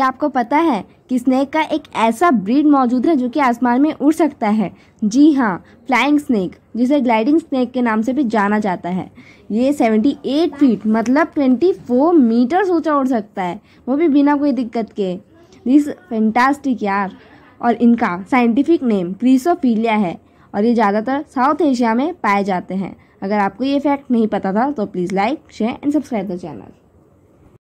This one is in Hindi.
क्या आपको पता है कि स्नेक का एक ऐसा ब्रीड मौजूद है जो कि आसमान में उड़ सकता है जी हाँ फ्लाइंग स्नेक जिसे ग्लाइडिंग स्नेक के नाम से भी जाना जाता है ये 78 फीट मतलब 24 मीटर ऊंचा उड़ सकता है वो भी बिना कोई दिक्कत के दिस फैंटास्टिक यार और इनका साइंटिफिक नेम क्रीसोफीलिया है और ये ज़्यादातर साउथ एशिया में पाए जाते हैं अगर आपको ये फैक्ट नहीं पता था तो please like share and subscribe the channel